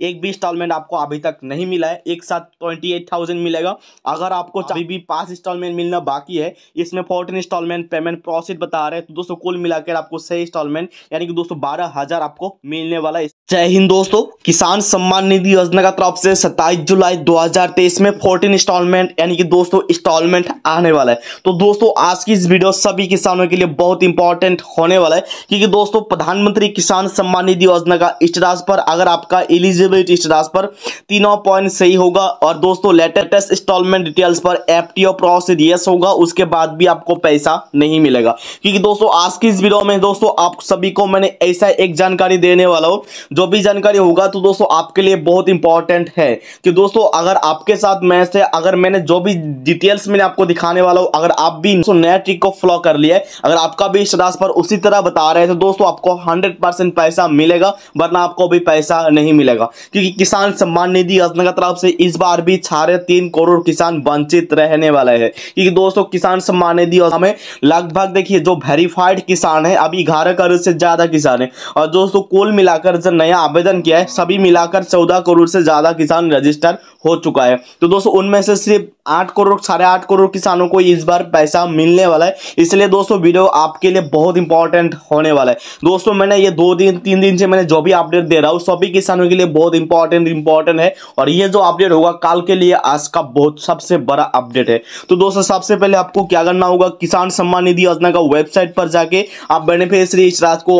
एक भी इंस्टॉलमेंट आपको अभी तक नहीं मिला है एक साथ ट्वेंटी एट थाउजेंड मिलेगा अगर आपको अभी भी पांच इंस्टॉलमेंट मिलना बाकी है इसमें फोर्टीन इंस्टॉलमेंट पेमेंट प्रोसेस बता रहे हैं तो दोस्तों कुल मिलाकर आपको सही इंस्टॉलमेंट यानी कि दोस्तों बारह हज़ार आपको मिलने वाला है जय हिंद दोस्तों किसान सम्मान निधि योजना का तरफ से 27 जुलाई 2023 में 14 इंस्टॉलमेंट यानी कि दोस्तों इंस्टॉलमेंट आने वाला है तो दोस्तों आज की इस वीडियो सभी किसानों के लिए बहुत इंपॉर्टेंट होने वाला है क्योंकि दोस्तों प्रधानमंत्री किसान सम्मान निधि योजना का स्टेटस पर अगर आपका एलिजिबिलिटी स्टेटस पर तीनों पॉइंट सही होगा और दोस्तों लेटेस्ट इंस्टॉलमेंट डिटेल्स पर एफ टी प्रोसेस यस होगा उसके बाद भी आपको पैसा नहीं मिलेगा क्योंकि दोस्तों आज की इस वीडियो में दोस्तों आप सभी को मैंने ऐसा एक जानकारी देने वाला हूँ जो भी जानकारी होगा तो दोस्तों आपके लिए बहुत इंपॉर्टेंट है कि दोस्तों अगर आपके साथ मैच है अगर मैंने जो भी डिटेल्स मैंने आपको दिखाने वाला हूँ अगर आप भी नया ट्रिक को फॉलो कर लिया अगर आपका भी स्टास पर उसी तरह बता रहे हैं तो दोस्तों आपको हंड्रेड पैसा मिलेगा वरना आपको भी पैसा नहीं मिलेगा क्योंकि किसान सम्मान निधि योजना की तरफ से इस बार भी साढ़े तीन करोड़ किसान वंचित रहने वाले हैं क्योंकि दोस्तों किसान सम्मान निधि योजना में लगभग देखिए जो वेरीफाइड किसान है अभी ग्यारह करोड़ से ज़्यादा किसान है और दोस्तों कुल मिलाकर जो नया आवेदन किया है सभी मिलाकर चौदह करोड़ से ज़्यादा किसान रजिस्टर हो चुका है तो दोस्तों उनमें से सिर्फ आठ करोड़ साढ़े आठ करोड़ किसानों को इस बार पैसा मिलने वाला है इसलिए दोस्तों वीडियो आपके लिए बहुत इंपॉर्टेंट होने वाला है दोस्तों मैंने ये दो दिन तीन दिन से मैंने जो भी अपडेट दे रहा हूँ सभी किसानों के लिए बहुत इंपॉर्टेंट इंपॉर्टेंट है और ये जो अपडेट होगा कल के लिए आज का बहुत सबसे बड़ा अपडेट है तो दोस्तों सबसे पहले आपको क्या करना होगा किसान सम्मान निधि योजना का वेबसाइट पर जाके आप बेनिफिशरीज रात को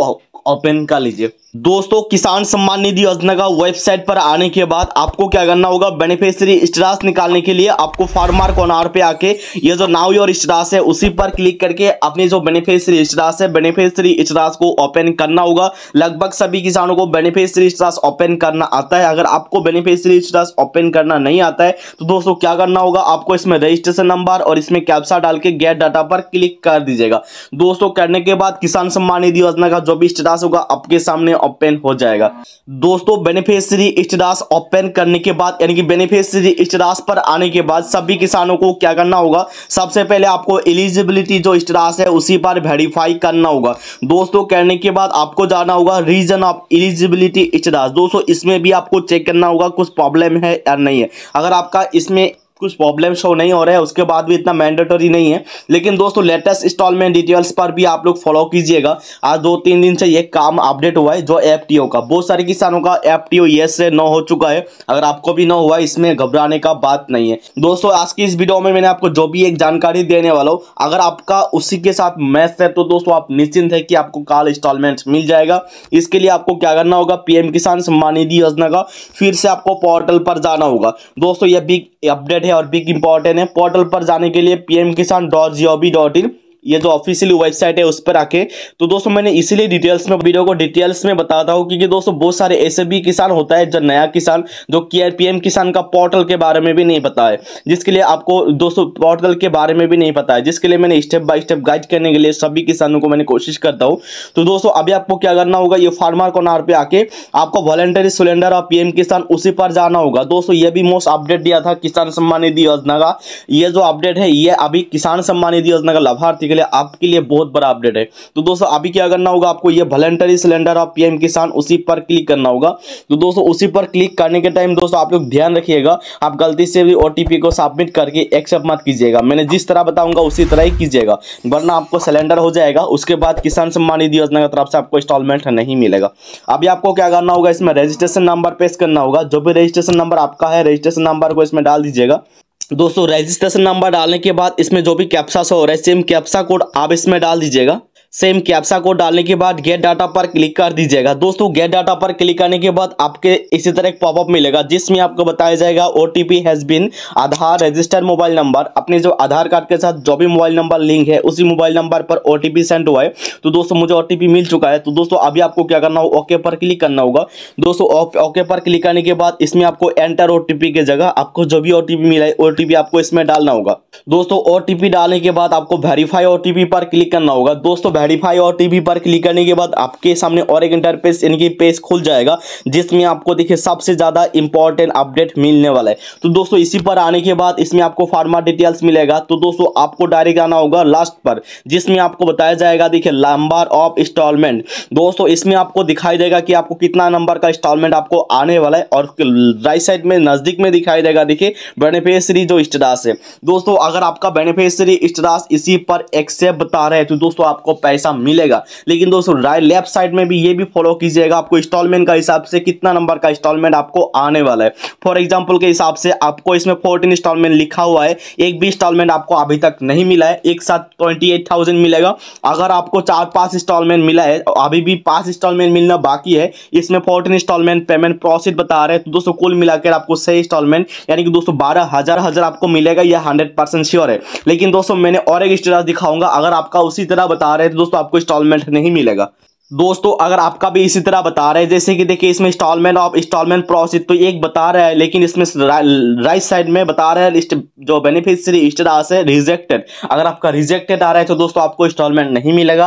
ओपन कर लीजिए दोस्तों किसान सम्मान निधि योजना का वेबसाइट पर आने के बाद आपको क्या करना होगा बेनिफिशियरी स्टेटस निकालने के लिए आपको फार्मर कॉर्नर पे आके ये जो नाव योर स्टेटस है उसी पर क्लिक करके अपनी जो बेनिफिशियरी स्टेटस है बेनिफिशियरी स्टेटस को ओपन करना होगा लगभग सभी किसानों को बेनिफिशियरी स्टेटस ओपन करना आता है अगर आपको बेनिफिशियरी स्टेटस ओपन करना नहीं आता है तो दोस्तों क्या करना होगा आपको इसमें रजिस्ट्रेशन नंबर और इसमें कैप्सा डाल के गेट डाटा पर क्लिक कर दीजिएगा दोस्तों करने के बाद किसान सम्मान निधि योजना का जो भी स्टेटस स्टेटस होगा आपके सामने ओपन हो जाएगा दोस्तों बेनिफिशरी स्टेटस ओपन करने के बाद यानी कि बेनिफिशरी स्टेटस पर आने के बाद सभी किसानों को क्या करना होगा सबसे पहले आपको एलिजिबिलिटी जो स्टेटस है उसी पर वेरीफाई करना होगा दोस्तों करने के बाद आपको जाना होगा रीजन ऑफ एलिजिबिलिटी स्टेटस दोस्तों इसमें भी आपको चेक करना होगा कुछ प्रॉब्लम है या नहीं है अगर आपका इसमें कुछ प्रॉब्लम शो नहीं हो रहे हैं उसके बाद भी इतना मैंडेटरी नहीं है लेकिन दोस्तों लेटेस्ट इंस्टॉलमेंट डिटेल्स पर भी आप लोग फॉलो कीजिएगा आज दो तीन दिन से ये काम अपडेट हुआ है जो एफ का बहुत सारे किसानों का एफ टी से न हो चुका है अगर आपको भी न हुआ इसमें घबराने का बात नहीं है दोस्तों आज की इस वीडियो में मैंने आपको जो भी एक जानकारी देने वाला हूँ अगर आपका उसी के साथ मैच है तो दोस्तों आप निश्चिंत है कि आपको काल इंस्टॉलमेंट मिल जाएगा इसके लिए आपको क्या करना होगा पीएम किसान सम्मान निधि योजना का फिर से आपको पोर्टल पर जाना होगा दोस्तों यह बिग अपडेट है और बिग इंपॉर्टेंट है पोर्टल पर जाने के लिए पीएम किसान डॉट जीओवी डॉट इन ये जो ऑफिशियल वेबसाइट है उस पर आके तो दोस्तों मैंने इसीलिए डिटेल्स में वीडियो को डिटेल्स में बताता हूँ क्योंकि दोस्तों बहुत सारे ऐसे भी किसान होता है जो नया किसान जो के किसान का पोर्टल के बारे में भी नहीं पता है जिसके लिए आपको दोस्तों पोर्टल के बारे में भी नहीं पता है जिसके लिए मैंने स्टेप बाय स्टेप गाइड करने के लिए सभी किसानों को मैंने कोशिश करता हूँ तो दोस्तों अभी आपको क्या करना होगा ये फार्मर कॉर्नर पर आके आपको वॉलेंटरी सिलेंडर और पीएम किसान उसी पर जाना होगा दोस्तों ये भी मोस्ट अपडेट दिया था किसान सम्मान निधि योजना का ये जो अपडेट है ये अभी किसान सम्मान निधि योजना का लाभार्थी लिए आपके लिए बहुत बड़ा अपडेट है तो दोस्तों अभी क्या करना होगा आपको ये वॉलेंटरी सिलेंडर ऑफ पीएम किसान उसी पर क्लिक करना होगा तो दोस्तों उसी पर क्लिक करने के टाइम दोस्तों आप लोग ध्यान रखिएगा आप गलती से भी ओटीपी को सबमिट करके एक्सेप्ट मत कीजिएगा मैंने जिस तरह बताऊंगा उसी तरह ही कीजिएगा वरना आपको सिलेंडर हो जाएगा उसके बाद किसान सम्मान निधि योजना की तरफ से आपको इंस्टॉलमेंट नहीं मिलेगा अभी आपको क्या करना होगा इसमें रजिस्ट्रेशन नंबर पेश करना होगा जो भी रजिस्ट्रेशन नंबर आपका है रजिस्ट्रेशन नंबर को इसमें डाल दीजिएगा तो दोस्तों रजिस्ट्रेशन नंबर डालने के बाद इसमें जो भी कैप्सा हो रहा है सेम कैप्सा कोड आप इसमें डाल दीजिएगा सेम कैप्सा को डालने के बाद गेट डाटा पर क्लिक कर दीजिएगा दोस्तों गेट डाटा पर क्लिक करने के बाद आपके इसी तरह एक पॉपअप मिलेगा जिसमें आपको बताया जाएगा O T P has been Aadhaar register mobile number अपने जो आधार कार्ड के साथ जो भी मोबाइल नंबर लिंक है उसी मोबाइल नंबर पर ओ टी पी सेंड हुआ है तो दोस्तों मुझे ओ टी पी मिल चुका है तो दोस्तों अभी आपको क्या करना होगा ओके पर क्लिक करना होगा दोस्तों ओके पर क्लिक करने के बाद इसमें आपको एंटर ओ टी पी की जगह आपको जो भी ओ टी पी मिला है ओ टी पी आपको इसमें डालना होगा दोस्तों ओ टी पी डालने के बाद आपको वेरीफाई ओ टी पी पर क्लिक करना होगा दोस्तों वेरीफाई और टीवी पर क्लिक करने के बाद आपके सामने और एक इंटरपेज इनकी पेज खुल जाएगा जिसमें आपको देखिए सबसे ज़्यादा इंपॉर्टेंट अपडेट मिलने वाला है तो दोस्तों इसी पर आने के बाद इसमें आपको फार्मा डिटेल्स मिलेगा तो दोस्तों आपको डायरेक्ट आना होगा लास्ट पर जिसमें आपको बताया जाएगा देखिए नंबर ऑफ इंस्टॉलमेंट दोस्तों इसमें आपको दिखाई देगा कि आपको कितना नंबर का इंस्टॉलमेंट आपको आने वाला है और राइट साइड में नज़दीक में दिखाई देगा देखिए बेनिफिशरी जो स्टेटस है दोस्तों अगर आपका बेनिफिशरी स्टेटस इसी पर एक्सेप्ट बता रहे हैं तो दोस्तों आपको पैसा मिलेगा लेकिन दोस्तों राय लेफ्ट साइड में भी ये भी फॉलो कीजिएगा आपको इंस्टॉलमेंट का हिसाब से कितना नंबर का इंस्टॉलमेंट आपको आने वाला है फॉर एग्जाम्पल के हिसाब से आपको इसमें फोर्टीन इंस्टॉलमेंट लिखा हुआ है एक भी इंस्टॉलमेंट आपको अभी तक नहीं मिला है एक साथ ट्वेंटी एट थाउजेंड मिलेगा अगर आपको चार पाँच इंस्टॉलमेंट मिला है अभी भी पाँच इंस्टॉलमेंट मिलना बाकी है इसमें फोर्टीन इंस्टॉलमेंट पेमेंट प्रोसेस बता रहे हैं तो दोस्तों कुल मिलाकर आपको सही इंस्टॉलमेंट यानी कि दोस्तों बारह हज़ार हज़ार आपको मिलेगा यह हंड्रेड परसेंट श्योर है लेकिन दोस्तों मैंने और एक स्टेटस दिखाऊंगा अगर आपका उसी तरह बता रहे हैं तो दोस्तों आपको इंस्टॉलमेंट नहीं मिलेगा दोस्तों अगर आपका भी इसी तरह बता रहे हैं जैसे कि देखिए इसमें इंस्टॉलमेंट ऑफ इंस्टॉलमेंट प्रोसेस तो एक बता रहा है लेकिन इसमें राइट साइड में बता रहा है लिस्ट जो बेनिफिशरी इस्टरा से रिजेक्टेड अगर आपका रिजेक्टेड आ रहा है तो दोस्तों आपको इंस्टॉलमेंट नहीं मिलेगा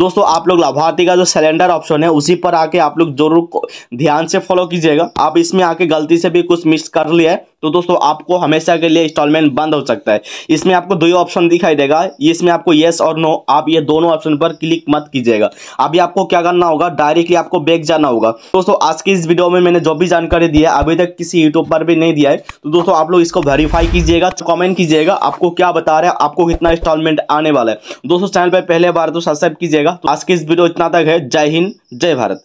दोस्तों आप लोग लाभार्थी का जो सिलेंडर ऑप्शन है उसी पर आके आप लोग जरूर ध्यान से फॉलो कीजिएगा आप इसमें आके गलती से भी कुछ मिस कर लिया है तो दोस्तों आपको हमेशा के लिए इंस्टॉलमेंट बंद हो सकता है इसमें आपको दो ऑप्शन दिखाई देगा इसमें आपको येस और नो आप ये दोनों ऑप्शन पर क्लिक मत कीजिएगा अभी आपको क्या करना होगा डायरेक्टली आपको बैग जाना होगा दोस्तों आज की इस वीडियो में मैंने जो भी जानकारी दी है अभी तक किसी यूट्यूब पर भी नहीं दिया है तो दोस्तों आप लोग इसको वेरीफाई कीजिएगा कॉमेंट कीजिएगा आपको क्या बता रहे हैं आपको कितना इंस्टॉलमेंट आने वाला है दोस्तों चैनल पर पहले बार तो सब्सक्राइब कीजिएगा तो आज की इस वीडियो इतना तक है जय हिंद जय भारत